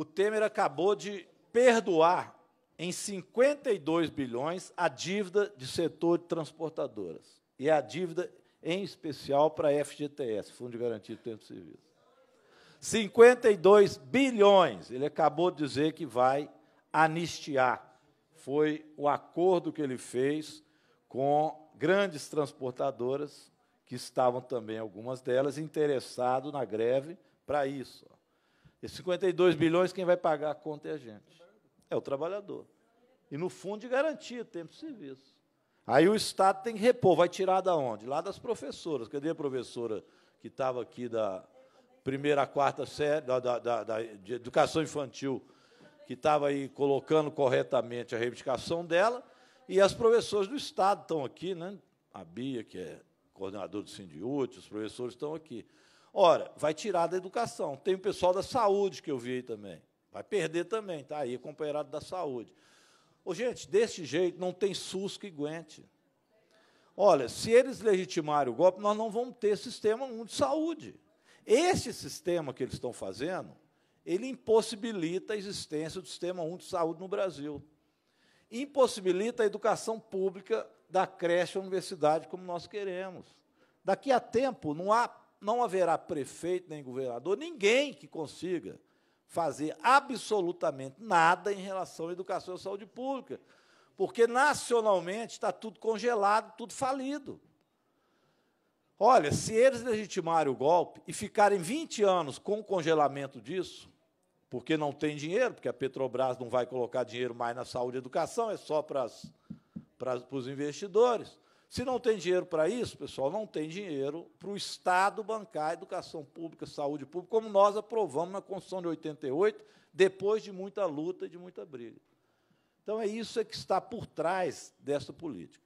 o Temer acabou de perdoar em 52 bilhões a dívida de setor de transportadoras. E a dívida, em especial, para a FGTS, Fundo de Garantia do Tempo de Serviço. 52 bilhões. Ele acabou de dizer que vai anistiar. Foi o acordo que ele fez com grandes transportadoras, que estavam também, algumas delas, interessadas na greve para isso. Esses 52 bilhões, quem vai pagar a conta é a gente. É o trabalhador. E no fundo de garantia, tempo de serviço. Aí o Estado tem que repor, vai tirar da onde? Lá das professoras. Cadê a professora que estava aqui da primeira a quarta série, da, da, da, da educação infantil, que estava aí colocando corretamente a reivindicação dela, e as professoras do Estado estão aqui, né? a Bia, que é coordenadora do Sindiúte, os professores estão aqui. Ora, vai tirar da educação. Tem o pessoal da saúde que eu vi aí também. Vai perder também, está aí, companheirado da saúde. Ô, gente, desse jeito não tem SUS que aguente. Olha, se eles legitimarem o golpe, nós não vamos ter sistema nenhum de saúde. Esse sistema que eles estão fazendo, ele impossibilita a existência do sistema 1 de saúde no Brasil. Impossibilita a educação pública da creche à universidade como nós queremos. Daqui a tempo, não há não haverá prefeito nem governador, ninguém que consiga fazer absolutamente nada em relação à educação e à saúde pública, porque nacionalmente está tudo congelado, tudo falido. Olha, se eles legitimarem o golpe e ficarem 20 anos com o congelamento disso, porque não tem dinheiro, porque a Petrobras não vai colocar dinheiro mais na saúde e educação, é só para, as, para, para os investidores. Se não tem dinheiro para isso, pessoal, não tem dinheiro para o Estado bancar educação pública, saúde pública, como nós aprovamos na Constituição de 88, depois de muita luta e de muita briga. Então, é isso é que está por trás dessa política.